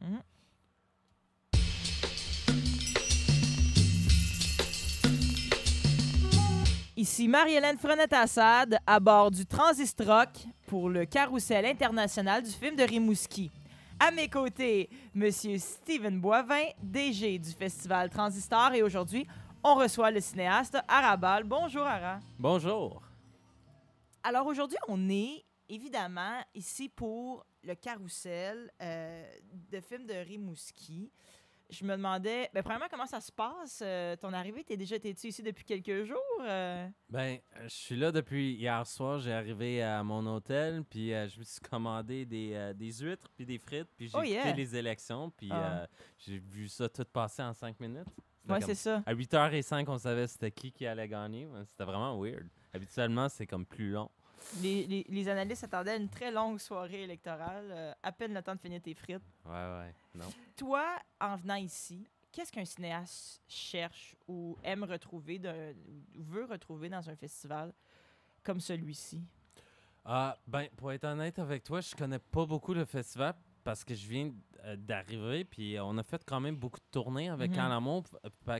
Mhm. Ici Marie-Hélène Frenette-Assad à bord du Transistrock pour le carrousel international du film de Rimouski. À mes côtés, Monsieur Steven Boivin, DG du Festival Transistor, et aujourd'hui, on reçoit le cinéaste Arabal. Bonjour, Ara. Bonjour. Alors aujourd'hui, on est évidemment ici pour le carrousel euh, de films de Rimouski. Je me demandais, ben, premièrement, comment ça se passe, euh, ton arrivée? T'es déjà été ici depuis quelques jours? Euh? Ben, je suis là depuis hier soir. J'ai arrivé à mon hôtel, puis je me suis commandé des, huîtres, puis des frites, puis j'ai oh, les élections, puis ah. j'ai vu ça tout passer en cinq minutes. Oui, c'est ça. À 8h05, on savait c'était qui qui allait gagner. C'était vraiment weird. Habituellement, c'est comme plus long. Les, analystes attendaient une très longue soirée électorale, euh, à peine le temps de finir tes frites. Ouais, ouais, Toi, en venant ici, qu'est-ce qu'un cinéaste cherche ou aime retrouver, veut retrouver dans un festival comme celui-ci? Ah, ben, pour être honnête avec toi, je connais pas beaucoup le festival parce que je viens euh, d'arriver, puis on a fait quand même beaucoup de tournées avec un mhm. En euh,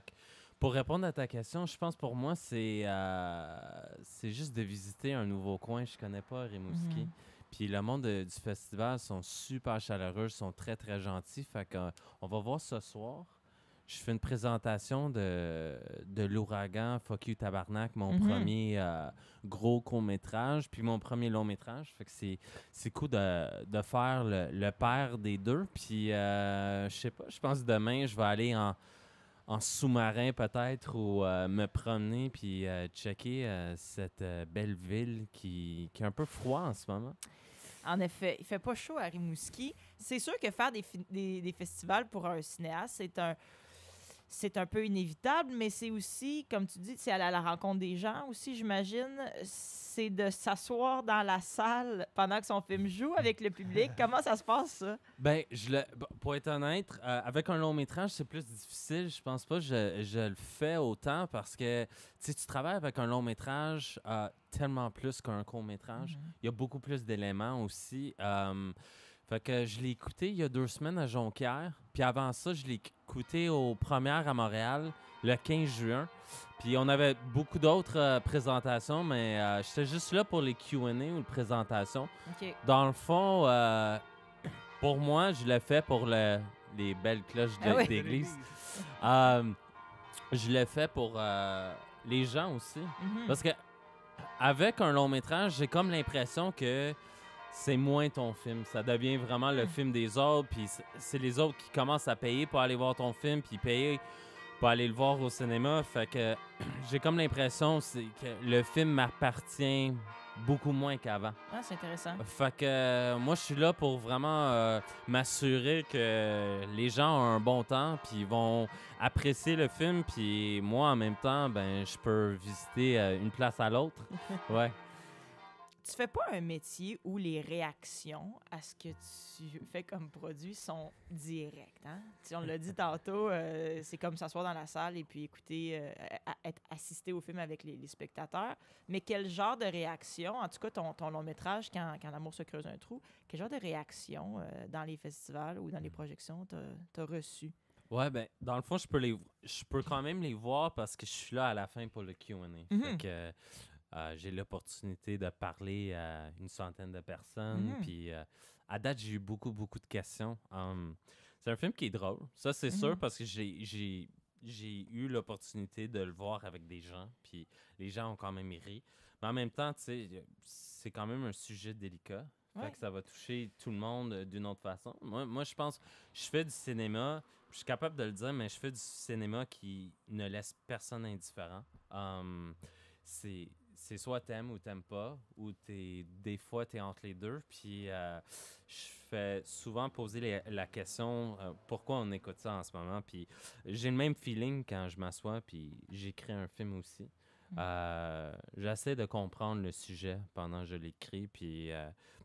pour répondre à ta question, je pense pour moi, c'est euh, c'est juste de visiter un nouveau coin. Je connais pas Rimouski. Mhm. Puis le monde euh, du festival sont super chaleureux, sont très, très gentils. Fait qu'on va voir ce soir. Je fais une présentation de, de l'ouragan Fuck You Tabarnak, mon mhm. premier euh, gros court-métrage, puis mon premier long-métrage. Fait que c'est cool de, de faire le, père des deux. Puis euh, je sais pas, je pense demain, je vais aller en en sous-marin peut-être ou euh, me promener puis euh, checker euh, cette belle ville qui, est un peu froid en ce moment. En effet, il fait pas chaud à Rimouski. C'est sûr que faire des, des, des festivals pour un cinéaste, c'est un, c'est un peu inévitable, mais c'est aussi, comme tu dis, c'est aller à la rencontre des gens aussi, j'imagine. C'est de s'asseoir dans la salle pendant que son film joue avec le public. Comment ça se passe, ça? Ben, je pour être honnête, euh, avec un long métrage, c'est plus difficile. Je pense pas que je, le fais autant parce que si tu travailles avec un long métrage, euh, tellement plus qu'un court métrage. Mm-hmm. Il y a beaucoup plus d'éléments aussi. Euh, fait que je l'ai écouté il y a deux semaines à Jonquière. Puis avant ça, je l'ai écouté aux premières à Montréal le 15 juin. Puis on avait beaucoup d'autres euh, présentations, mais euh, j'étais juste là pour les QA ou les présentations. Dans le fond, euh, pour moi, je l'ai fait pour le, les belles cloches d'église. Ah l'église. je l'ai fait pour les gens aussi. Mhm. Parce que avec un long métrage, j'ai comme l'impression que c'est moins ton film. Ça devient vraiment le film des autres, puis c'est les autres qui commencent à payer pour aller voir ton film, puis payer pour aller le voir au cinéma. Fait que j'ai comme l'impression que le film m'appartient beaucoup moins qu'avant. Ah, c'est intéressant. Fait que euh, moi, je suis là pour vraiment euh, m'assurer que les gens ont un bon temps, puis vont apprécier le film, puis moi, en même temps, ben, je peux visiter euh, une place à l'autre. ouais tu fais pas un métier où les réactions à ce que tu fais comme produit sont directes. Hein? on l'a dit tantôt, euh, c'est comme s'asseoir dans la salle et puis écouter, euh, être assisté au film avec les, spectateurs. Mais quel genre de réaction, en tout cas ton, ton long métrage, quand, quand l'amour se creuse un trou, quel genre de réaction euh, dans les festivals ou dans les mm. projections t'as as reçu? Ouais, ben, dans le fond, je peux, les, je peux quand même les voir parce que je suis là à la fin pour le QA. Euh, j'ai l'opportunité de parler à une centaine de personnes. Mhm. Puis euh, à date, j'ai eu beaucoup, beaucoup de questions. Hum, c'est un film qui est drôle. Ça, c'est sûr, mhm. parce que j'ai, eu l'opportunité de le voir avec des gens. Puis les gens ont quand même ri. Mais en même temps, c'est quand même un sujet délicat. que ça va toucher tout le monde euh, d'une autre façon. Moi, moi, je pense, je fais du cinéma, je suis capable de le dire, mais je fais du cinéma qui ne laisse personne indifférent. Hum, c'est c'est soit t'aimes ou t'aimes pas, ou des fois t'es entre les deux. Puis euh, je fais souvent poser la question euh, pourquoi on écoute ça en ce moment. Puis j'ai le même feeling quand je m'assois, puis j'écris un film aussi. Mm. Euh, j'essaie de comprendre le sujet pendant que je l'écris, puis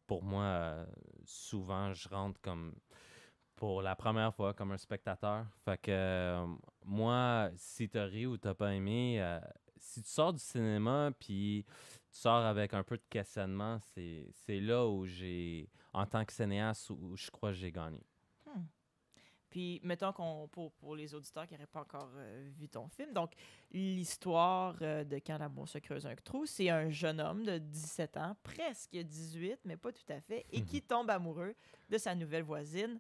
pour moi, souvent je rentre comme pour la première fois comme un spectateur. Fait que moi, si t'as ri ou t'as pas aimé, si tu sors du cinéma, puis tu sors avec un peu de questionnement, c'est là où j'ai, en tant que cinéaste, où je crois que j'ai gagné. Hmm. Puis, mettons qu'on pour, pour, les auditeurs qui n'auraient pas encore euh, vu ton film, donc l'histoire euh, de Quand l'amour se creuse un trou, c'est un jeune homme de 17 ans, presque 18, mais pas tout à fait, et mhm. qui tombe amoureux de sa nouvelle voisine,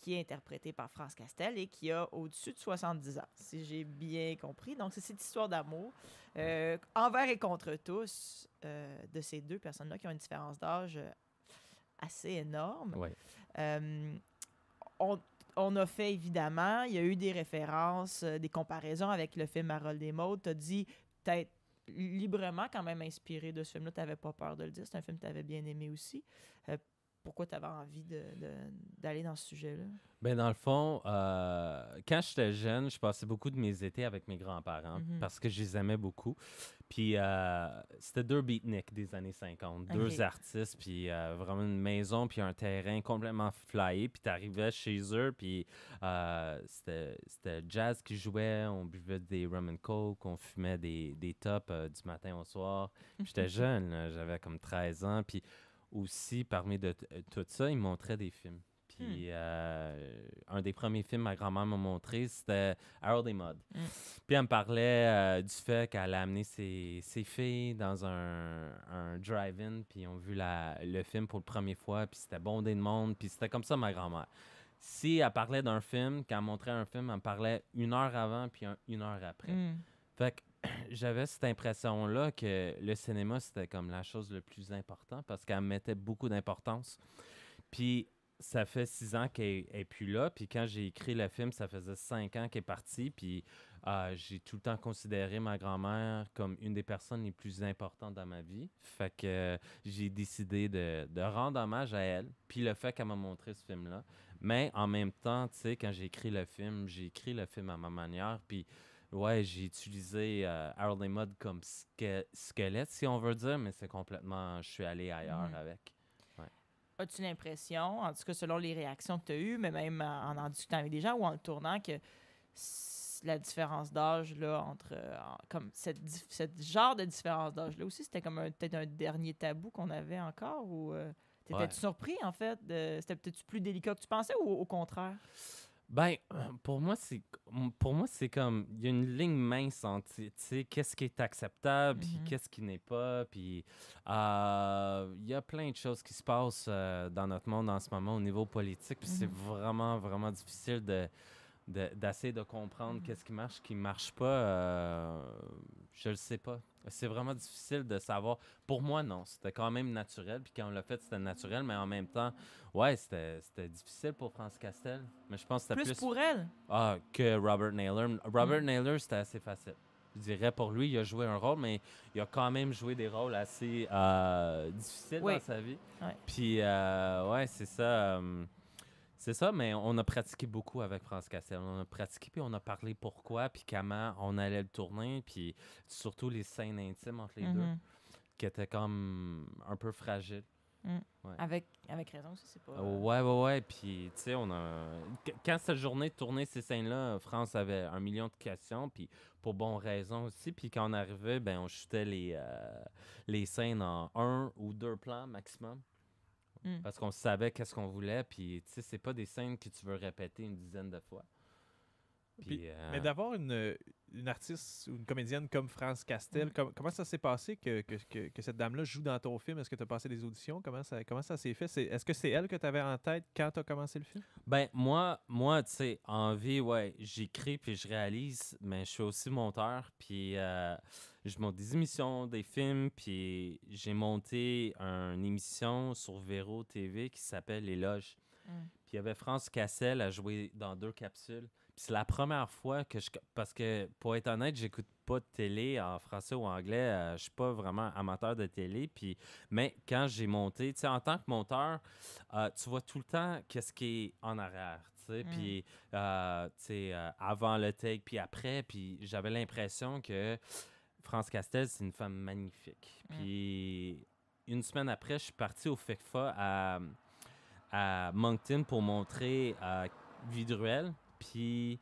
qui est interprétée par France Castel et qui a au-dessus de 70 ans, si j'ai bien compris. Donc, c'est cette histoire d'amour euh, envers et contre tous euh, de ces deux personnes-là qui ont une différence d'âge euh, assez énorme. on, a fait évidemment, il y a eu des références, des comparaisons avec le film Harold et Maud. Tu as dit peut-être librement quand même inspiré de ce film-là. Tu n'avais pas peur de le dire. C'est un film que tu avais bien aimé aussi pourquoi tu avais envie d'aller dans ce sujet-là? Ben dans le fond, euh, quand j'étais jeune, je passais beaucoup de mes étés avec mes grands-parents mhm. parce que je les aimais beaucoup. Puis euh, c'était deux beatniks des années 50, deux artistes, puis euh, vraiment une maison, puis un terrain complètement flyé. Puis tu arrivais chez eux, puis c'était jazz qui jouait, on buvait des rum and coke, on fumait des, tops du matin au soir. J'étais jeune, j'avais comme 13 ans, puis aussi, parmi de euh, tout ça, ils montraient des films. Puis hmm. euh, un des premiers films ma grand-mère m'a montré, c'était Harold et Maude. Hmm. Puis elle me parlait euh, du fait qu'elle a amené ses, ses filles dans un, un drive-in, puis ils ont vu la, le film pour la première fois, puis c'était bondé de monde, puis c'était comme ça ma grand-mère. Si elle parlait d'un film, quand montrait un film, elle me parlait une heure avant, puis une heure après. Hmm. Fait que j'avais cette impression-là que le cinéma, c'était comme la chose le plus importante parce qu'elle mettait beaucoup d'importance. Puis ça fait six ans qu'elle est plus là. Puis quand j'ai écrit le film, ça faisait cinq ans qu'elle est partie. Puis euh, j'ai tout le temps considéré ma grand-mère comme une des personnes les plus importantes dans ma vie. Fait que j'ai décidé de, de, rendre hommage à elle. Puis le fait qu'elle m'a montré ce film-là. Mais en même temps, tu sais, quand j'ai écrit le film, j'ai écrit le film à ma manière. Puis Ouais, j'ai utilisé euh, Harold Early Mode comme squelette, si on veut dire, mais c'est complètement. Je suis allé ailleurs mm. avec. Ouais. As-tu l'impression, en tout cas selon les réactions que tu as eues, mais même euh, en en discutant avec des gens ou en tournant, que la différence d'âge là entre comme cette, genre de différence d'âge là aussi c'était comme peut-être un dernier tabou qu'on avait encore ou euh, t'étais surpris en fait c'était peut-être plus délicat que tu pensais ou au contraire ben, pour moi, c'est pour moi c'est comme il y a une ligne mince entre tu sais qu'est-ce qui est acceptable et mm-hmm. qu'est-ce qui n'est pas puis euh, il y a plein de choses qui se passent euh, dans notre monde en ce moment au niveau politique puis c'est mm-hmm. vraiment vraiment difficile de d'essayer de, comprendre mm-hmm. qu'est-ce qui marche, qui marche pas, euh, je le sais pas. C'est vraiment difficile de savoir. Pour moi, non, c'était quand même naturel. Puis quand on l'a fait, c'était naturel, mais en même temps, ouais, c'était difficile pour France Castel. Mais je pense que plus, pour elle ah, que Robert Naylor. Robert mm. Naylor, c'était assez facile. Je dirais pour lui, il a joué un rôle, mais il a quand même joué des rôles assez euh, difficiles dans sa vie. Puis, euh, ouais, c'est ça euh, c'est ça, mais on a pratiqué beaucoup avec France Castel. On a pratiqué, puis on a parlé pourquoi, puis comment on allait le tourner, puis surtout les scènes intimes entre les deux, mhm. qui étaient comme un peu fragiles. Mhm. Avec, avec raison aussi, c'est pas. Euh, ouais, ouais, ouais. Puis, tu sais, on a. quand cette journée tournait ces scènes-là, France avait un million de questions, puis pour bonnes raison aussi. Puis quand on arrivait, ben, on chutait les, euh, les scènes en un ou deux plans maximum. Mm. Parce qu'on savait qu'est-ce qu'on voulait, puis tu sais, c'est pas des scènes que tu veux répéter une dizaine de fois. Euh, mais d'avoir une, artiste ou une comédienne comme France Castel, mm. comment ça s'est passé que, que, cette dame-là joue dans ton film? Est-ce que tu as passé des auditions? Comment ça, comment ça s'est fait? Est-ce que c'est elle que tu avais en tête quand tu as commencé le film? Ben, moi, moi tu sais, en vie, ouais, j'écris puis je réalise, mais je suis aussi monteur, puis. Euh, je monte des émissions, des films, puis j'ai monté une émission sur Véro TV qui s'appelle Les Loges. Mm. Puis il y avait France Cassel à jouer dans deux capsules. Puis c'est la première fois que je. Parce que, pour être honnête, j'écoute pas de télé en français ou anglais. Euh, je suis pas vraiment amateur de télé. Puis, mais quand j'ai monté, tu sais, en tant que monteur, euh, tu vois tout le temps qu'est-ce qui est en arrière, Puis, mm. euh, avant le take, puis après. Puis j'avais l'impression que. France Castel, c'est une femme magnifique. Mm. Puis une semaine après, je suis parti au FECFA à, à Moncton pour montrer Vidruel. Puis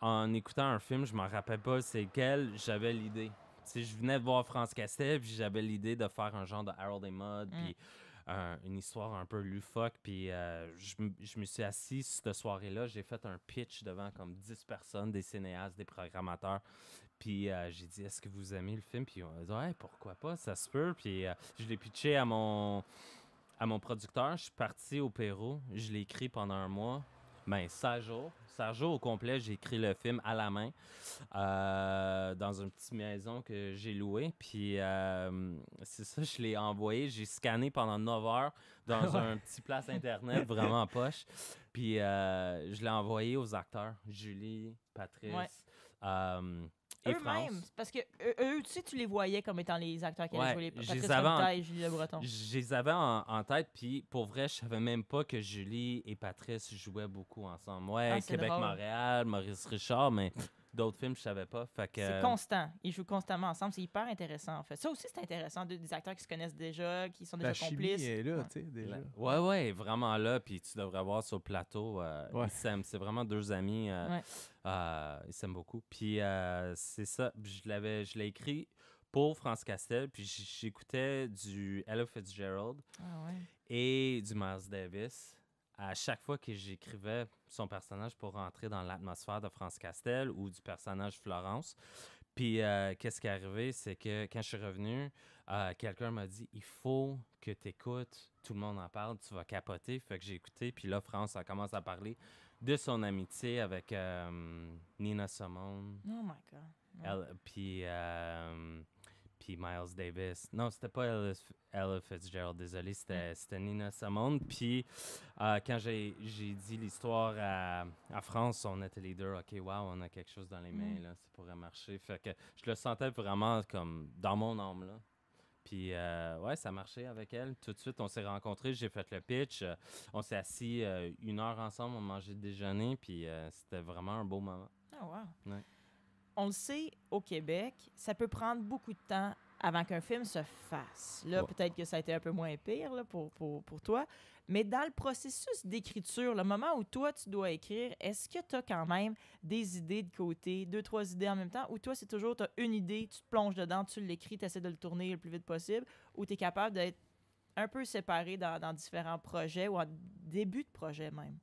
en écoutant un film, je me rappelle pas c'est lequel, j'avais l'idée. Si je venais de voir France Castel, puis j'avais l'idée de faire un genre de Harold et Mud, mm. puis euh, une histoire un peu lufoque. Puis euh, je, je, me suis assis cette soirée-là, j'ai fait un pitch devant comme 10 personnes, des cinéastes, des programmateurs. Puis euh, j'ai dit, est-ce que vous aimez le film? Puis on a dit, ouais, pourquoi pas, ça se peut. Puis euh, je l'ai pitché à mon, à mon producteur. Je suis parti au Pérou. Je l'ai écrit pendant un mois. Ben, ça jours. Ça jour au complet, j'ai écrit le film à la main euh, dans une petite maison que j'ai louée. Puis c'est ça, je l'ai envoyé. J'ai scanné pendant 9 heures dans un petit place Internet vraiment poche. Puis je l'ai envoyé aux acteurs, Julie, Patrice. Eux-mêmes, parce que e, eux, tu sais, tu les voyais comme étant les acteurs qui allaient jouer les Patrice Julie Le Breton. Je les avais en, tête, puis pour vrai, je savais même pas que Julie et Patrice jouaient beaucoup ensemble. Ouais, ah, Québec-Montréal, Maurice Richard, mais d'autres films, je savais pas. c'est euh, constant. Ils jouent constamment ensemble. C'est hyper intéressant, en fait. Ça aussi, c'est intéressant. Des acteurs qui se connaissent déjà, qui sont déjà la complices. Chimie est là, tu sais, déjà. Ouais, vraiment là. Puis tu devrais voir sur le plateau. Euh, ils s'aiment. C'est vraiment deux amis. Euh, ils s'aiment beaucoup. Puis c'est ça. Je l'avais, je l'ai écrit pour France Castel. Puis j'écoutais du Ella Fitzgerald ah et du Miles Davis à chaque fois que j'écrivais son personnage pour rentrer dans l'atmosphère de France Castel ou du personnage Florence. Puis euh, qu'est-ce qui est arrivé, c'est que quand je suis revenu, euh, quelqu'un m'a dit il faut que tu écoutes, tout le monde en parle, tu vas capoter. Fait que j'ai écouté, puis là, France a commencé à parler de son amitié avec euh, Nina Simone. Oh my God. puis puis Miles Davis. Non, c'était pas Ella, Fitzgerald, désolé, c'était Nina Simone. Puis euh, quand j'ai dit l'histoire à, France, on était les deux, OK, wow, on a quelque chose dans les mains, mm. là, ça pourrait marcher. Fait que je le sentais vraiment comme dans mon âme, là. Puis, euh, ouais, ça marchait avec elle. Tout de suite, on s'est rencontrés, j'ai fait le pitch. Euh, on s'est assis une heure ensemble, on mangeait le déjeuner, puis c'était vraiment un beau moment. Ah, on le sait, au Québec, ça peut prendre beaucoup de temps avant qu'un film se fasse. Là, peut-être que ça a été un peu moins pire pour, pour, toi. Mais dans le processus d'écriture, le moment où toi, tu dois écrire, est-ce que tu as quand même des idées de côté, deux, trois idées en même temps, ou toi, c'est toujours, tu as une idée, tu te plonges dedans, tu l'écris, tu essaies de le tourner le plus vite possible, ou tu es capable d'être un peu séparé dans différents projets ou en début de projet même?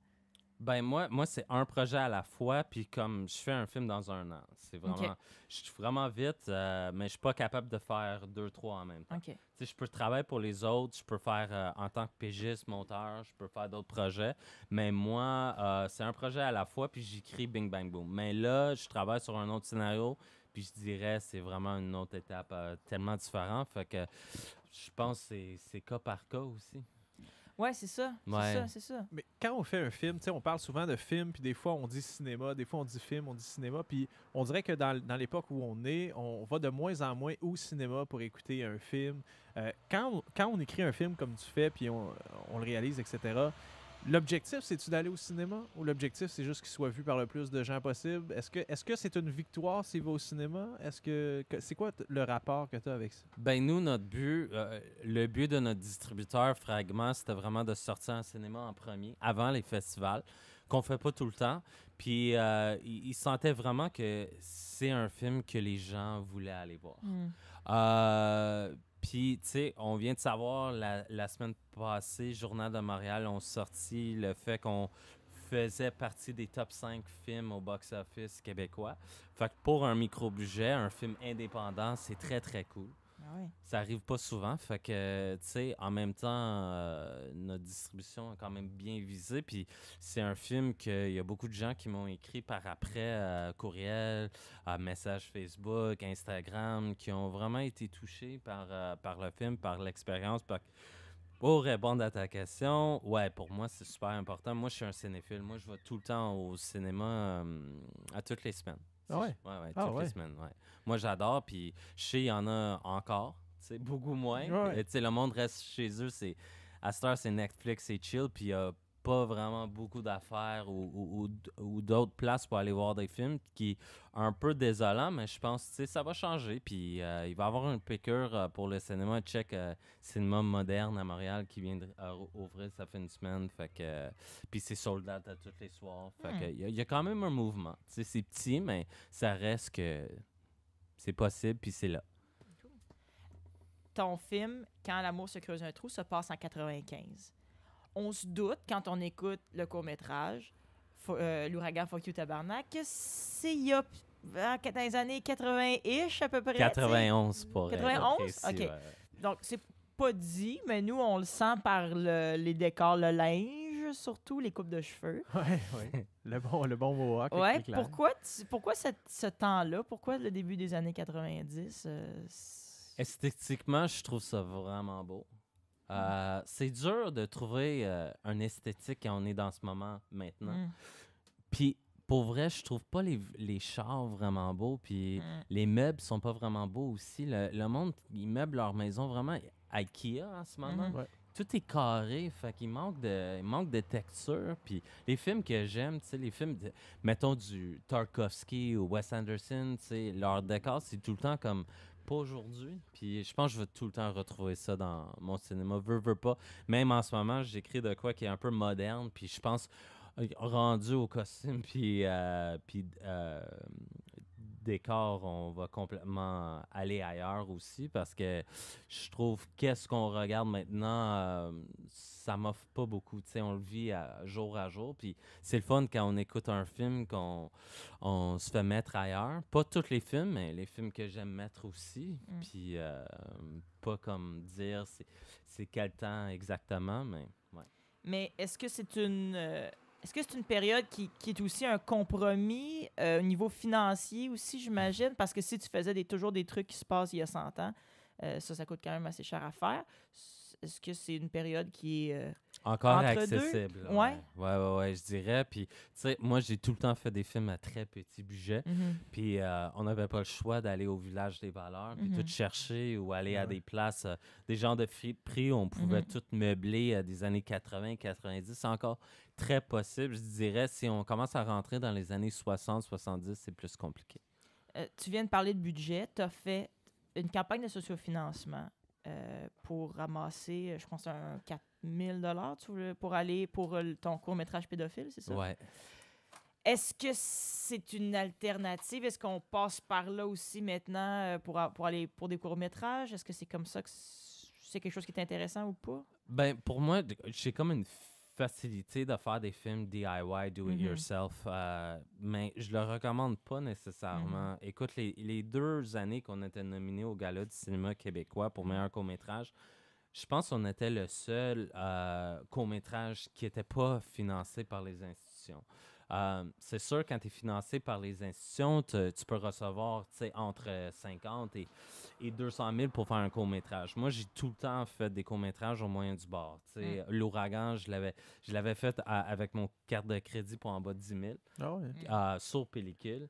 Ben moi, moi c'est un projet à la fois, puis comme je fais un film dans un an, c'est vraiment, je suis vraiment vite, euh, mais je suis pas capable de faire deux, trois en même temps. Okay. je peux travailler pour les autres, je peux faire euh, en tant que pégiste, monteur, je peux faire d'autres projets, mais moi, euh, c'est un projet à la fois, puis j'écris Bing Bang Boom. Mais là, je travaille sur un autre scénario, puis je dirais c'est vraiment une autre étape tellement différente, fait que je pense que c'est cas par cas aussi. Ouais, c'est ça. Mais quand on fait un film, on parle souvent de film, puis des fois on dit cinéma, des fois on dit film, on dit cinéma, puis on dirait que dans, l'époque où on est, on va de moins en moins au cinéma pour écouter un film. Euh, quand, quand on écrit un film comme tu fais, puis on, on le réalise, etc., L'objectif, c'est-tu d'aller au cinéma ou l'objectif, c'est juste qu'il soit vu par le plus de gens possible? Est-ce que c'est -ce c'est une victoire s'il va au cinéma? Est-ce que C'est quoi le rapport que tu as avec ça? Ben nous, notre but, euh, le but de notre distributeur Fragment, c'était vraiment de sortir en cinéma en premier, avant les festivals, qu'on fait pas tout le temps. Puis euh, il, sentait vraiment que c'est un film que les gens voulaient aller voir. Hmm. Euh, puis, tu sais, on vient de savoir la, semaine passée, Journal de Montréal ont sorti le fait qu'on faisait partie des top 5 films au box-office québécois. Fait que pour un micro-budget, un film indépendant, c'est très, très cool. Ah Ça arrive pas souvent. Fait que, tu sais, en même temps, euh, notre distribution est quand même bien visée. Puis c'est un film qu'il y a beaucoup de gens qui m'ont écrit par après, euh, courriel, à euh, message Facebook, Instagram, qui ont vraiment été touchés par, par le film, par l'expérience. Pour répondre à ta question, ouais, pour moi, c'est super important. Moi, je suis un cinéphile. Moi, je vais tout le temps au cinéma à toutes les semaines. Ah ouais? Ouais, ouais, ah toutes ouais. les semaines, ouais. Moi, j'adore, puis chez, il y en a encore, tu sais, beaucoup moins. Euh, tu sais, le monde reste chez eux, c'est... À cette heure, c'est Netflix, c'est chill, puis il y a pas vraiment beaucoup d'affaires ou, d'autres places pour aller voir des films, qui est un peu désolant, mais je pense que ça va changer. Puis euh, il va y avoir un piqûre euh, pour le cinéma tchèque, euh, cinéma moderne à Montréal qui vient d'ouvrir ouvrir, ça fait une semaine. Fait que, puis c'est sold à les soirs. Hmm. il y, a quand même un mouvement. C'est petit, mais ça reste que c'est possible, puis c'est là ton film, Quand l'amour se creuse un trou, se passe en 95 on se doute quand on écoute le court-métrage, euh, L'ouragan Fuck You Tabarnak, que c'est il y a ah, dans les années 80-ish à peu près. 91 pour 91? OK. Donc, c'est pas dit, mais nous, on le sent par les décors, le linge, surtout les coupes de cheveux. Oui, oui. Le bon, le bon mohawk. Ouais, pourquoi, pourquoi ce temps-là? Pourquoi le début des années 90? Euh, Esthétiquement, je trouve ça vraiment beau. Euh, c'est dur de trouver euh, un esthétique quand on est dans ce moment maintenant. Mm. Puis pour vrai, je trouve pas les, les chars vraiment beaux, puis mm. les meubles sont pas vraiment beaux aussi. Le, monde, ils meublent leur maison vraiment IKEA en ce moment. Mm-hmm. Tout est carré, fait qu'il manque de, il manque de texture. Puis les films que j'aime, tu sais, les films, mettons du Tarkovsky ou Wes Anderson, tu sais, leur décor, c'est tout le temps comme pas aujourd'hui. Puis je pense que je vais tout le temps retrouver ça dans mon cinéma. Veux, veux pas. Même en ce moment, j'écris de quoi qui est un peu moderne. Puis je pense euh, rendu au costume puis euh, euh, décor, on va complètement aller ailleurs aussi parce que je trouve qu'est-ce qu'on regarde maintenant, euh, ça m'offre pas beaucoup. Tu sais, on le vit jour à jour. Puis c'est le fun quand on écoute un film qu'on se fait mettre ailleurs. Pas tous les films, mais les films que j'aime mettre aussi. Mm. Puis euh, pas comme dire c'est quel temps exactement, mais Mais est-ce que c'est une. Euh, est-ce que c'est une période qui, est aussi un compromis euh, au niveau financier aussi, j'imagine? Parce que si tu faisais toujours des trucs qui se passent il y a 100 ans, euh, ça, ça coûte quand même assez cher à faire. Est-ce que c'est une période qui est euh, encore accessible. oui, Ouais. Ouais, ouais, je dirais. Puis, tu sais, moi, j'ai tout le temps fait des films à très petit budget. Mm-hmm. Puis, euh, on n'avait pas le choix d'aller au village des valeurs, puis tout mm-hmm. chercher ou aller à des places, euh, des genres de prix où on pouvait mm-hmm. tout meubler euh, des années 80, 90. C'est encore très possible. Je dirais, si on commence à rentrer dans les années 60, 70, c'est plus compliqué. tu viens de parler de budget. Tu as fait une campagne de sociofinancement euh, pour ramasser, je pense, un 4000 dollars pour aller pour euh, ton court-métrage pédophile, c'est ça? Oui. Est-ce que c'est une alternative? Est-ce qu'on passe par là aussi maintenant euh, pour, pour aller pour des courts-métrages? Est-ce que c'est comme ça que c'est quelque chose qui est intéressant ou pas? Ben, pour moi, j'ai comme une facilité de faire des films DIY, do it mm-hmm. yourself, euh, mais je le recommande pas nécessairement. Mm-hmm. Écoute, les, deux années qu'on était nominés au Gala du cinéma québécois pour meilleur court-métrage, je pense qu'on était le seul euh, court-métrage qui n'était pas financé par les institutions. Euh, c'est sûr, quand tu es financé par les institutions, tu, peux recevoir entre 50 et, et, 200 000 pour faire un court-métrage. Moi, j'ai tout le temps fait des courts-métrages au moyen du bord. Mm. L'ouragan, je l'avais, je l'avais fait avec mon carte de crédit pour en bas de 10 000 ah mm. euh, sur pellicule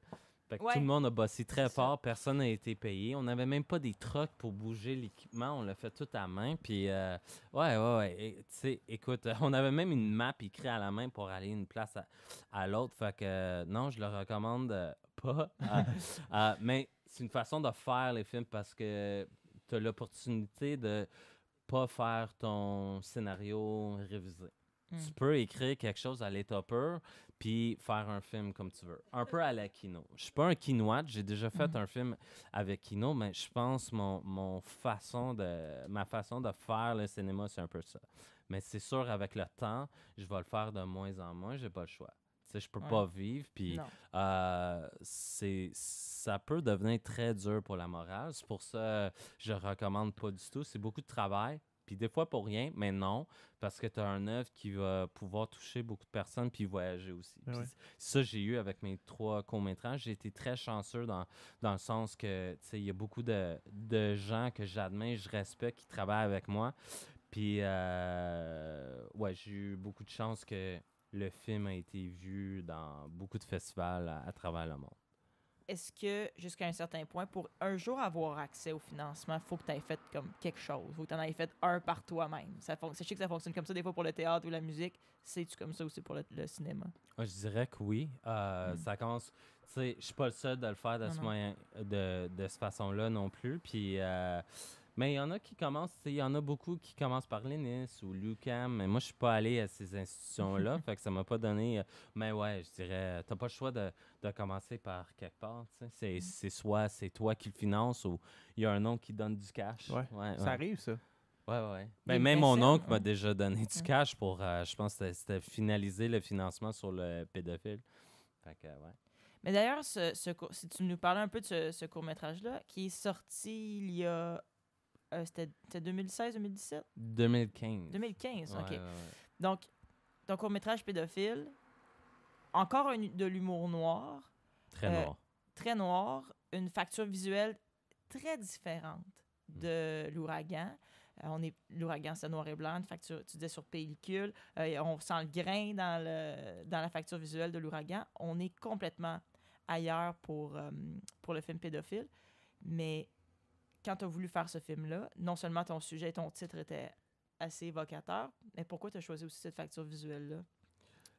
tout le monde a bossé très fort, personne n'a été payé. On n'avait même pas des trucks pour bouger l'équipement, on l'a fait tout à main. Puis, euh, ouais, ouais, ouais. Tu écoute, on avait même une map écrite à la main pour aller d'une place à, l'autre. Fait que euh, non, je le recommande euh, pas. mais c'est une façon de faire les films parce que tu as l'opportunité de pas faire ton scénario révisé. Tu mm. peux écrire quelque chose à l'état pur, puis faire un film comme tu veux. Un peu à la Kino. Je suis pas un quinoa. j'ai déjà fait mhm. un film avec Kino, mais je pense mon, mon façon de ma façon de faire le cinéma, c'est un peu ça. Mais c'est sûr avec le temps, je vais le faire de moins en moins, j'ai pas le choix. Je je peux pas vivre, puis euh, c'est ça peut devenir très dur pour la morale. C'est pour ça je recommande pas du tout. C'est beaucoup de travail, puis des fois pour rien, mais non, parce que tu as un œuvre qui va pouvoir toucher beaucoup de personnes puis voyager aussi. Puis Ça, j'ai eu avec mes trois courts-métrages. J'ai été très chanceux dans, le sens que tu sais, il y a beaucoup de, gens que j'admets, je respecte, qui travaillent avec moi. Puis, euh, ouais, j'ai eu beaucoup de chance que le film a été vu dans beaucoup de festivals à travers le monde est-ce que jusqu'à un certain point, pour un jour avoir accès au financement, il faut que tu aies fait comme quelque chose, faut que tu en aies fait un par toi-même. Ça que ça fonctionne comme ça des fois pour le théâtre ou la musique. C'est-tu comme ça aussi pour le, cinéma? Ah, je dirais que oui. Euh, hmm. ne je suis pas le seul de le faire de, ce moyen, de, de cette façon-là non plus. Puis. Euh, mais il y en a qui commencent, il y en a beaucoup qui commencent par l'INIS ou l'UCAM, mais moi, je suis pas allé à ces institutions-là, fait que ça m'a pas donné. Euh, mais ouais, je dirais, euh, tu n'as pas le choix de, commencer par quelque part. Mm. C'est, soit c'est toi qui le finances ou il y a un oncle qui donne du cash. Ouais, ça arrive, ça. Ouais, ouais. Ben, même mon oncle m'a déjà donné du cash pour, euh, je pense, c'était finaliser le financement sur le pédophile. Fait que, ouais. Mais d'ailleurs, ce, ce, si tu nous parlais un peu de ce court-métrage-là, qui est sorti il y a euh, c'était 2016-2017? 2015. 2015, OK. Donc, au métrage pédophile, encore un, de l'humour noir. Très euh, noir. Très noir, une facture visuelle très différente mm. de l'ouragan. Euh, on est l'ouragan, c'est noir et blanc, une facture, tu disais sur pellicule, on sent le grain dans, le, dans la facture visuelle de l'ouragan. On est complètement ailleurs pour, pour le film pédophile, mais quand tu as voulu faire ce film-là, non seulement ton sujet et ton titre étaient assez évocateurs, mais pourquoi tu as choisi aussi cette facture visuelle-là?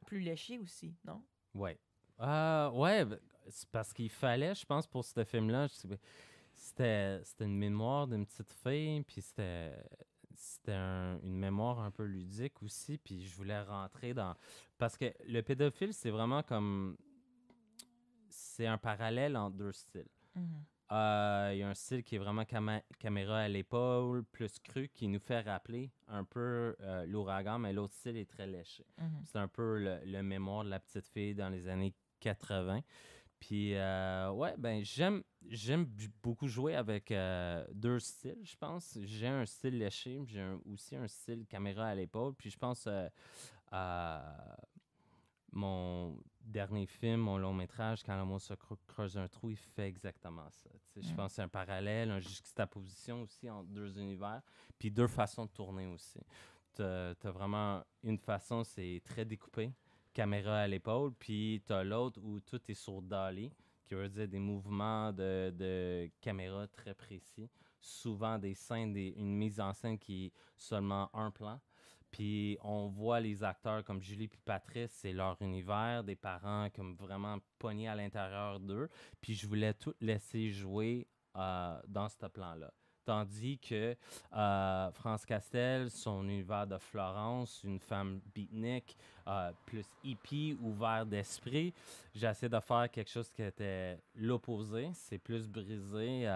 Plus léchée aussi, non? Oui. Oui, ouais, ah, ben, c'est parce qu'il fallait, je pense, pour ce film-là, c'était une mémoire d'une petite fille, puis c'était c'était une mémoire un peu ludique aussi, puis je voulais rentrer dans... Parce que le pédophile, c'est vraiment comme... C'est un parallèle entre deux styles. Mm-hmm. Euh, il y a un style qui est vraiment caméra à l'épaule, plus cru, qui nous fait rappeler un peu euh, l'ouragan, mais l'autre style est très léché. Mhm. C'est un peu le, mémoire de la petite fille dans les années 80. Puis, euh, ouais, ben j'aime j'aime beaucoup jouer avec deux styles, je pense. J'ai un style léché, j'ai aussi un style caméra à l'épaule. Puis, je pense, à mon dernier film, mon long métrage, Quand l'amour se creuse un trou, il fait exactement ça. Je mm. pense que c'est un parallèle, un juxtaposition aussi entre deux univers, puis deux façons de tourner aussi. Tu as, vraiment une façon, c'est très découpé, caméra à l'épaule, puis tu as l'autre où tout est sur Dali, qui veut dire des mouvements de, caméra très précis, souvent des scènes, une mise en scène qui est seulement un plan puis on voit les acteurs comme Julie et Patrice, c'est leur univers, des parents comme vraiment pognés à l'intérieur d'eux. Puis je voulais tout laisser jouer euh, dans ce plan-là. Tandis que euh, France Castel, son univers de Florence, une femme beatnik, euh, plus hippie, ouvert d'esprit, j'essaie de faire quelque chose qui était l'opposé, c'est plus brisé,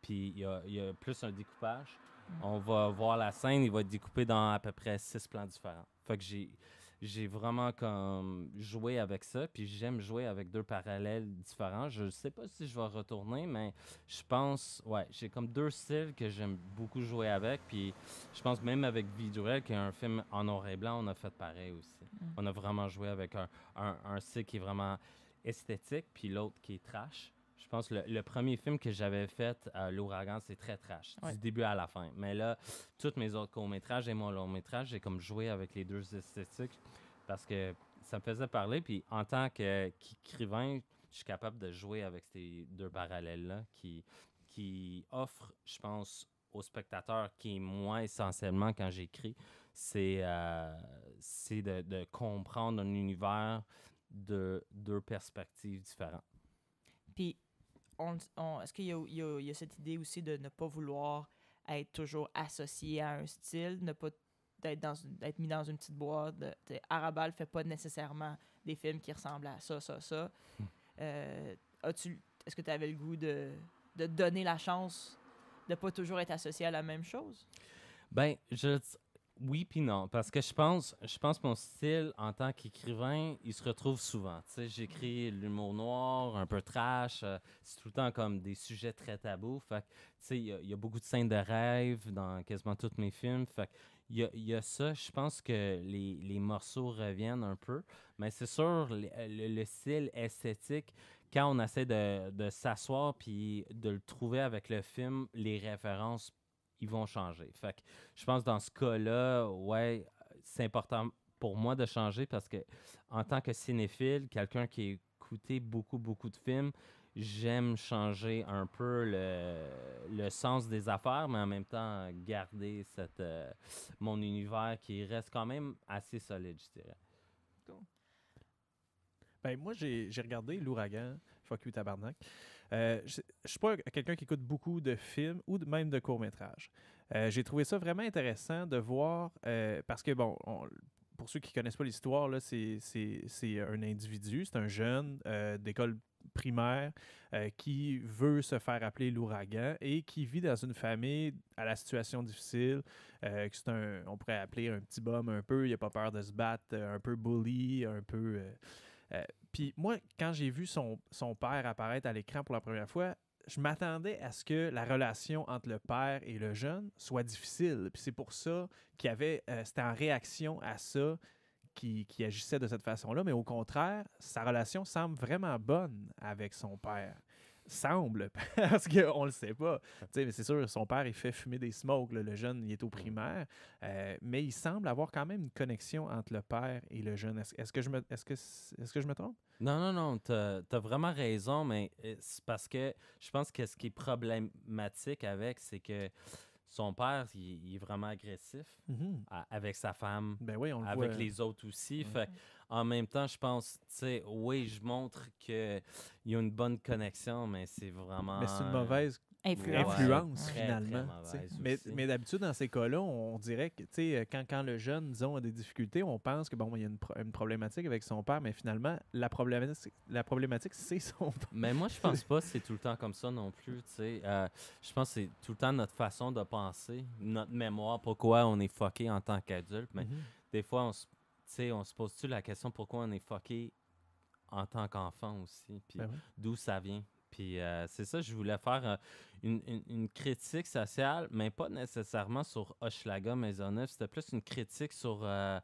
puis il y, a plus un découpage. Mm. On va voir la scène, il va être découpé dans à peu près six plans différents. Fait que j'ai vraiment comme joué avec ça, puis j'aime jouer avec deux parallèles différents. Je sais pas si je vais retourner, mais je pense, ouais, j'ai comme deux styles que j'aime beaucoup jouer avec, puis je pense même avec Vidurel, qui est un film en noir et blanc, on a fait pareil aussi. Mm. On a vraiment joué avec un, un style qui est vraiment esthétique, puis l'autre qui est trash pense que le, premier film que j'avais fait, L'ouragan, c'est très trash, du début à la fin. Mais là, tous mes autres courts-métrages et mon long-métrage, j'ai comme joué avec les deux esthétiques parce que ça me faisait parler. Puis en tant qu'écrivain, je suis capable de jouer avec ces deux parallèles-là qui, qui offrent, je pense, au spectateur qui est moi essentiellement quand j'écris, c'est euh, c'est de, de, comprendre un univers de deux perspectives différentes. Puis est-ce qu'il y, a, cette idée aussi de ne pas vouloir être toujours associé à un style, ne pas d'être dans mis dans une petite boîte. De, Arabal fait pas nécessairement des films qui ressemblent à ça, ça, ça. Hmm. Euh, as-tu, est-ce que tu avais le goût de, donner la chance de ne pas toujours être associé à la même chose? Ben, je, oui puis non, parce que je pense, je pense que mon style en tant qu'écrivain, il se retrouve souvent. Tu sais, j'écris l'humour noir, un peu trash, euh, c'est tout le temps comme des sujets très tabous. Fait tu sais, il y, a beaucoup de scènes de rêve dans quasiment tous mes films. Fait il y a, ça, je pense que les, morceaux reviennent un peu, mais c'est sûr, le, style esthétique, quand on essaie de, de s'asseoir puis de le trouver avec le film, les références ils vont changer. Fait je pense dans ce cas-là, ouais, c'est important pour moi de changer parce que en tant que cinéphile, quelqu'un qui a écouté beaucoup, beaucoup de films, j'aime changer un peu le, le, sens des affaires, mais en même temps garder cette, euh, mon univers qui reste quand même assez solide, je dirais. Ben, moi, j'ai regardé l'ouragan, fuck you tabarnak. Euh, je ne suis pas quelqu'un qui écoute beaucoup de films ou même de courts-métrages. Euh, j'ai trouvé ça vraiment intéressant de voir, euh, parce que, bon, pour ceux qui ne connaissent pas l'histoire, c'est un individu, c'est un jeune d'école primaire qui veut se faire appeler l'ouragan et qui vit dans une famille à la situation difficile, euh, c'est un, on pourrait appeler un petit bum un peu, il n'a pas peur de se battre, un peu bully, un peu... Puis moi, quand j'ai vu son, père apparaître à l'écran pour la première fois, je m'attendais à ce que la relation entre le père et le jeune soit difficile. Puis c'est pour ça qu'il y avait, euh, c'était en réaction à ça qu'il qui agissait de cette façon-là. Mais au contraire, sa relation semble vraiment bonne avec son père. Semble, parce qu'on le sait pas. sais, mais c'est sûr, son père, il fait fumer des smokes. Le jeune, il est au mm. primaire. Euh, mais il semble avoir quand même une connexion entre le père et le jeune. Est-ce, que, je me, est-ce, que, est que je me trompe? Non, non, non. Tu as vraiment raison, mais euh, c'est parce que je pense que ce qui est problématique avec, c'est que son père, il, est vraiment agressif mm-hmm. avec sa femme, ben oui, on le avec les autres aussi. mm en même temps, je pense, tu sais, oui, je montre qu'il y a une bonne connexion, mais c'est vraiment. Mais c'est une mauvaise influence, finalement. mais, d'habitude, dans ces cas-là, on, dirait que tu quand, quand le jeune, disons, a des difficultés, on pense que bon, il y a une, problématique avec son père, mais finalement, la problématique, la problématique c'est son père. Mais moi, je pense pas que c'est tout le temps comme ça non plus. sais, euh, je pense que c'est tout le temps notre façon de penser, notre mémoire, pourquoi on est fucké en tant qu'adulte. Mais mhm. des fois, on se on se pose-tu la question pourquoi on est fucké en tant qu'enfant aussi, puis ben d'où ça vient. Puis euh, c'est ça, je voulais faire euh, une, critique sociale, mais pas nécessairement sur Hochelaga Maisonneuve. C'était plus une critique sur euh,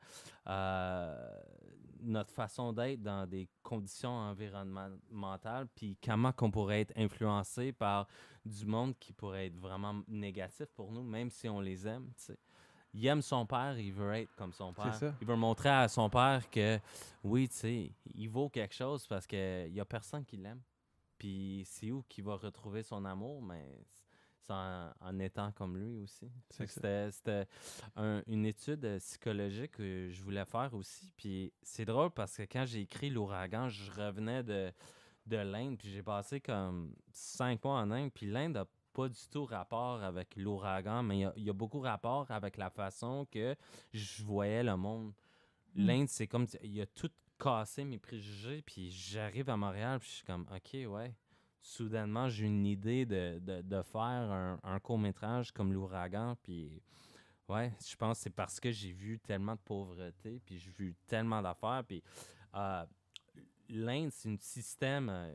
notre façon d'être dans des conditions environnementales, puis comment qu'on pourrait être influencé par du monde qui pourrait être vraiment négatif pour nous, même si on les aime il aime son père, il veut être comme son père. Il veut montrer à son père que, oui, tu sais, il vaut quelque chose parce qu'il n'y a personne qui l'aime. Puis c'est où qu'il va retrouver son amour, mais c'est en, étant comme lui aussi. C'était une étude euh, psychologique que je voulais faire aussi. Puis c'est drôle parce que quand j'ai écrit L'ouragan, je revenais de, de l'Inde, puis j'ai passé comme cinq mois en Inde, puis l'Inde a pas du tout rapport avec l'ouragan, mais il y, a beaucoup rapport avec la façon que je voyais le monde. Hmm. L'Inde, c'est comme, il a tout cassé mes préjugés, puis j'arrive à Montréal, puis je suis comme, OK, ouais. Soudainement, j'ai une idée de, faire un, court-métrage comme l'ouragan, puis... Ouais, je pense c'est parce que j'ai vu tellement de pauvreté, puis j'ai vu tellement d'affaires, puis... Euh, l'Inde, c'est un système, euh,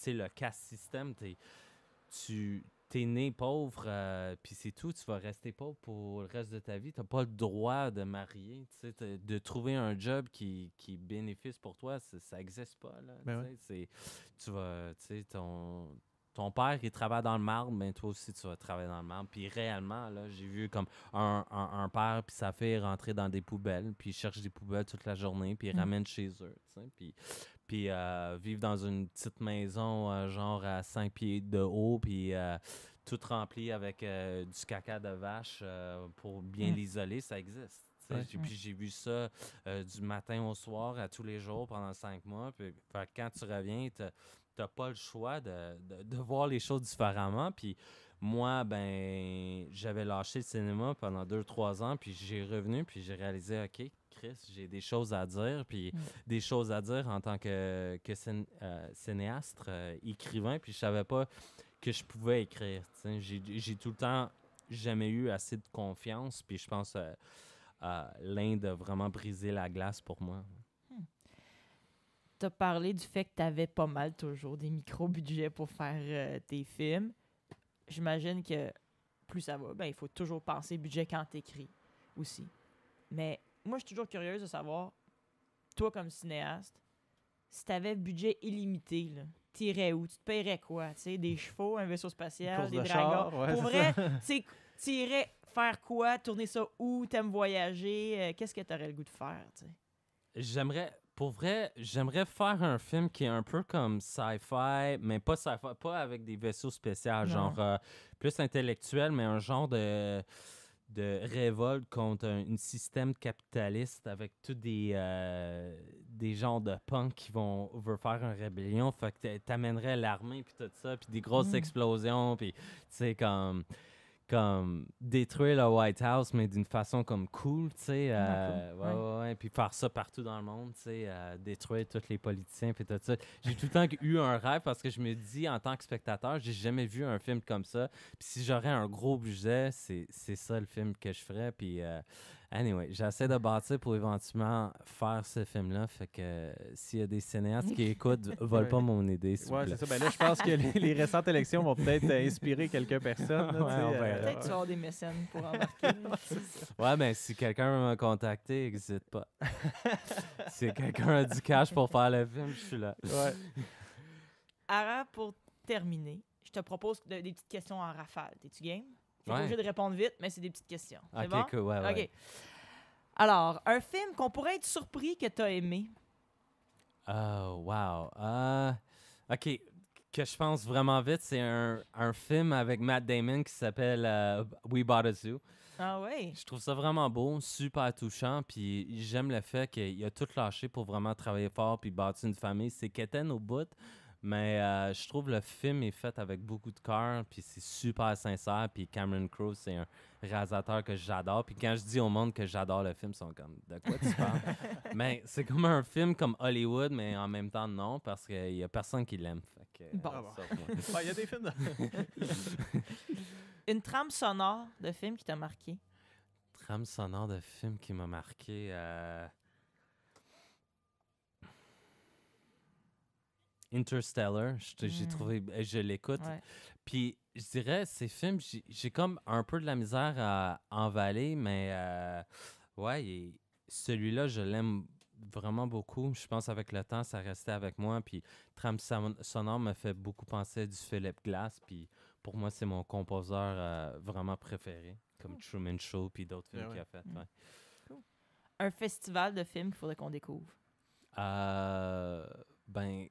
tu le, le caste système, tu, t'es né pauvre, euh, puis c'est tout, tu vas rester pauvre pour le reste de ta vie. T'as pas le droit de marier, de trouver un job qui, qui bénéfice pour toi, ça n'existe pas. Ben tu vas, ton, ton père qui travaille dans le marbre, mais ben toi aussi tu vas travailler dans le marbre. Puis réellement, là, j'ai vu comme un, père puis sa fille rentrer dans des poubelles, puis il cherche des poubelles toute la journée, puis il mmh. ramène chez eux puis euh, vivre dans une petite maison euh, genre à 5 pieds de haut, puis euh, tout rempli avec du caca de vache pour bien mm. l'isoler, ça existe. Puis mm. j'ai vu ça du matin au soir, à tous les jours, pendant cinq mois. Puis quand tu reviens, tu n'as pas le choix de, voir les choses différemment. Puis moi, ben j'avais lâché le cinéma pendant deux, trois ans, puis j'ai revenu, puis j'ai réalisé, OK, j'ai des choses à dire, puis mm. des choses à dire en tant que, que euh, cinéaste, euh, écrivain, puis je savais pas que je pouvais écrire. J'ai tout le temps jamais eu assez de confiance, puis je pense que euh, l'Inde a vraiment brisé la glace pour moi. Hmm. Tu as parlé du fait que tu avais pas mal toujours des micro-budgets pour faire tes films. J'imagine que plus ça va, ben, il faut toujours penser budget quand tu écris aussi. Mais moi, je suis toujours curieuse de savoir, toi comme cinéaste, si t'avais budget illimité, là, t'irais où? Tu te paierais quoi? des chevaux, un vaisseau spatial, des dragons. Pour vrai, t'irais faire quoi? Tourner ça où? T'aimes voyager? Euh, qu'est-ce que t'aurais le goût de faire? J'aimerais pour vrai, j'aimerais faire un film qui est un peu comme sci-fi, mais pas pas avec des vaisseaux spéciaux, genre euh, plus intellectuel, mais un genre de de révolte contre un, système capitaliste avec tous des, euh, des genres de punk qui vont faire une rébellion. Fait que t'amènerais l'armée, puis tout ça, puis des grosses mm. explosions, puis tu sais, comme comme détruire le White House, mais d'une façon comme cool, tu sais. Ah, euh, ouais, ouais, Puis faire ça partout dans le monde, tu sais, euh, détruire tous les politiciens, puis tout ça. J'ai tout le temps eu un rêve parce que je me dis, en tant que spectateur, j'ai jamais vu un film comme ça. Puis si j'aurais un gros budget, c'est ça le film que je ferais. Puis. Euh, Anyway, j'essaie de bâtir pour éventuellement faire ce film-là. Fait que euh, s'il y a des cinéastes qui écoutent, veulent pas mon idée. Ouais, c'est ça. Ben là, je pense que les, récentes élections vont peut-être euh, inspirer quelques personnes. Ouais, euh, peut-être tu vas avoir des mécènes pour embarquer. ouais, mais ben, si quelqu'un veut me contacter, n'hésite pas. si quelqu'un a du cash pour faire le film, je suis là. Ouais. Ara, pour terminer, je te propose des petites questions en rafale. T'es-tu game? Je suis de répondre vite, mais c'est des petites questions. Ok, cool, OK. Alors, un film qu'on pourrait être surpris que tu as aimé. Oh, wow. Euh, OK. Que je pense vraiment vite, c'est un, film avec Matt Damon qui s'appelle euh, We Bought a Zoo. Ah oui. Je trouve ça vraiment beau, super touchant, puis j'aime le fait qu'il a tout lâché pour vraiment travailler fort puis bâtir une famille. C'est Keten au bout, mais euh, je trouve le film est fait avec beaucoup de cœur, puis c'est super sincère. Puis Cameron Crowe, c'est un réalisateur que j'adore. Puis quand je dis au monde que j'adore le film, ils sont comme de quoi tu parles Mais c'est comme un film comme Hollywood, mais en même temps non, parce qu'il n'y a personne qui l'aime. Euh, bon. Il y a des films. Une trame sonore de film qui t'a marqué Trame sonore de film qui m'a marqué. Euh, Interstellar, j'ai hmm. trouvé, euh, je l'écoute. Puis je dirais, ces films, j'ai comme un peu de la misère à envaler, mais euh, ouais, celui-là, je l'aime vraiment beaucoup. Je pense avec le temps, ça restait avec moi. Puis Tram sonore me fait beaucoup penser à du Philip Glass. Puis pour moi, c'est mon composeur euh, vraiment préféré, comme hmm. Truman Show puis d'autres ben films qu'il a fait. Hmm. Un festival de films qu'il faudrait qu'on découvre. ben,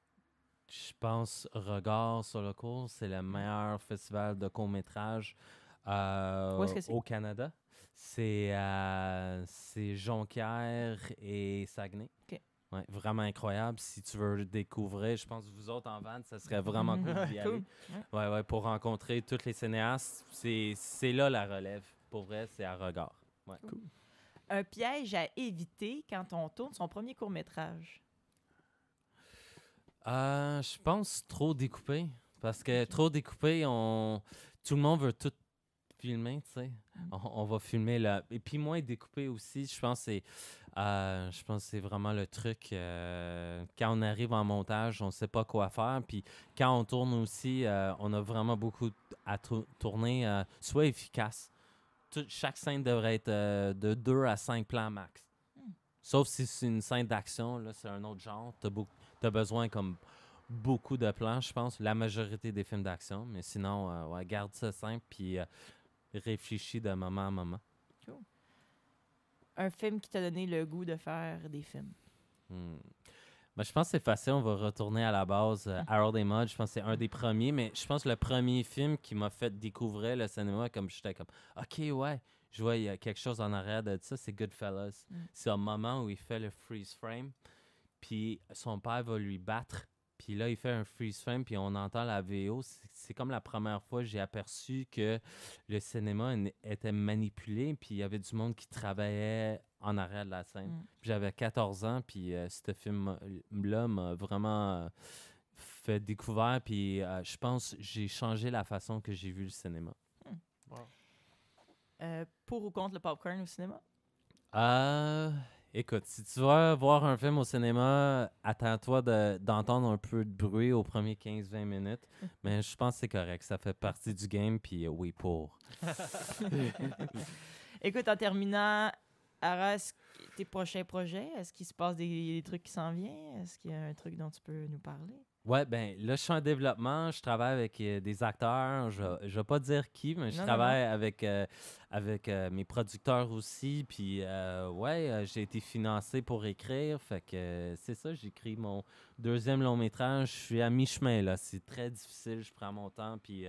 je pense, Regard sur le cours, c'est le meilleur festival de court-métrage euh, au Canada. Euh, c'est Jonquière et Saguenay. vraiment incroyable. Si tu veux le découvrir, je pense que vous autres en van, ça serait vraiment cool d'y aller. pour rencontrer tous les cinéastes, c'est là la relève. Pour vrai, c'est à regard. Un piège à éviter quand on tourne son premier court-métrage. Euh, je pense trop découpé. Parce que trop découpé, on... tout le monde veut tout filmer, tu sais. Mm. On, va filmer là. Et puis moins découpé aussi, je pense c'est euh, c'est vraiment le truc. Euh, quand on arrive en montage, on ne sait pas quoi faire. Puis quand on tourne aussi, on a vraiment beaucoup à tourner. soit efficace. chaque scène devrait être de 2 à 5 plans max. Mm. Sauf si c'est une scène d'action, là, c'est un autre genre. beaucoup, tu besoin comme beaucoup de plans, je pense, la majorité des films d'action. Mais sinon, euh, ouais, garde ça simple puis euh, réfléchis de moment en moment. Cool. Un film qui t'a donné le goût de faire des films? Hmm. Ben, je pense que c'est facile. On va retourner à la base. Euh, ah. Harold et Mud, je pense que c'est un des premiers, mais je pense que le premier film qui m'a fait découvrir le cinéma, comme j'étais comme, OK, ouais, je vois, il y a quelque chose en arrière de ça, c'est Goodfellas. Hmm. C'est un moment où il fait le freeze frame. Puis son père va lui battre. Puis là, il fait un freeze frame, puis on entend la VO. C'est comme la première fois que j'ai aperçu que le cinéma était manipulé, puis il y avait du monde qui travaillait en arrière de la scène. Mm. J'avais 14 ans, puis euh, ce film-là m'a vraiment euh, fait découvrir, puis euh, je pense j'ai changé la façon que j'ai vu le cinéma. Mm. pour ou contre le popcorn au cinéma? Écoute, si tu vas voir un film au cinéma, attends-toi d'entendre un peu de bruit aux premiers 15-20 minutes. Mais je pense que c'est correct. Ça fait partie du game, puis euh, oui, pour. Écoute, en terminant, Aras, tes prochains projets, est-ce qu'il se passe des trucs qui s'en viennent? Est-ce qu'il y a un truc dont tu peux nous parler? Ouais, ben là, je suis en développement, je travaille avec euh, des acteurs, je ne vais pas dire qui, mais je travaille avec, euh, avec euh, mes producteurs aussi. Puis, ouais, j'ai été financé pour écrire. Fait que c'est ça, j'écris mon deuxième long métrage. Je suis à mi-chemin, là. C'est très difficile, je prends mon temps. Puis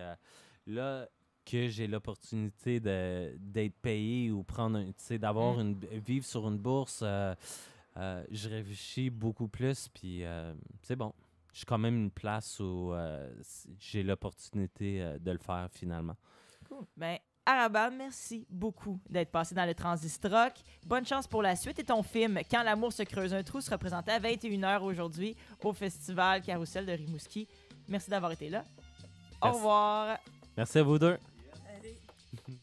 là, que j'ai l'opportunité d'être payé ou prendre, tu sais, d'avoir mm. une. vivre sur une bourse, je réfléchis beaucoup plus, puis c'est bon j'ai quand même une place où euh, j'ai l'opportunité euh, de le faire finalement. Cool. Ben, Araba, merci beaucoup d'être passé dans le Transistrock. Bonne chance pour la suite et ton film Quand l'amour se creuse un trou se représentait à 21h aujourd'hui au festival Carousel de Rimouski. Merci d'avoir été là. Au revoir. Merci à vous deux. Allez.